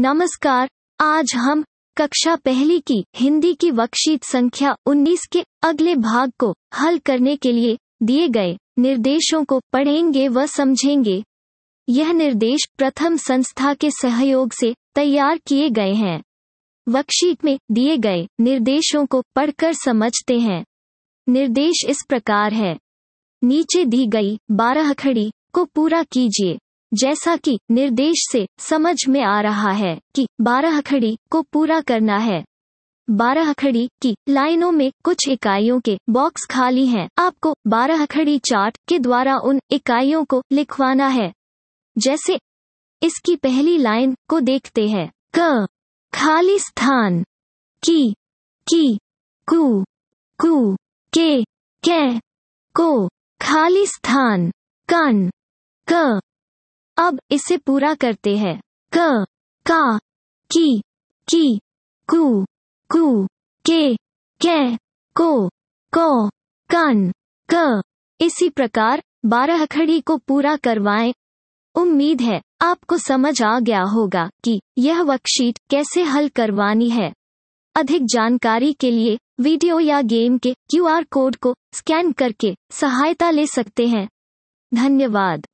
नमस्कार आज हम कक्षा पहली की हिंदी की वर्कशीट संख्या 19 के अगले भाग को हल करने के लिए दिए गए निर्देशों को पढ़ेंगे व समझेंगे यह निर्देश प्रथम संस्था के सहयोग से तैयार किए गए हैं वर्कशीट में दिए गए निर्देशों को पढ़कर समझते हैं निर्देश इस प्रकार है नीचे दी गई बारह खड़ी को पूरा कीजिए जैसा कि निर्देश से समझ में आ रहा है कि बारह खड़ी को पूरा करना है बारह खड़ी की लाइनों में कुछ इकाइयों के बॉक्स खाली हैं। आपको बारह खड़ी चार्ट के द्वारा उन इकाइयों को लिखवाना है जैसे इसकी पहली लाइन को देखते हैं क खाली स्थान की की कु कु के के को खाली स्थान कन क अब इसे पूरा करते हैं क का की की कु कु के के को को कन क इसी प्रकार बारह खड़ी को पूरा करवाएं उम्मीद है आपको समझ आ गया होगा कि यह वर्कशीट कैसे हल करवानी है अधिक जानकारी के लिए वीडियो या गेम के क्यूआर कोड को स्कैन करके सहायता ले सकते हैं धन्यवाद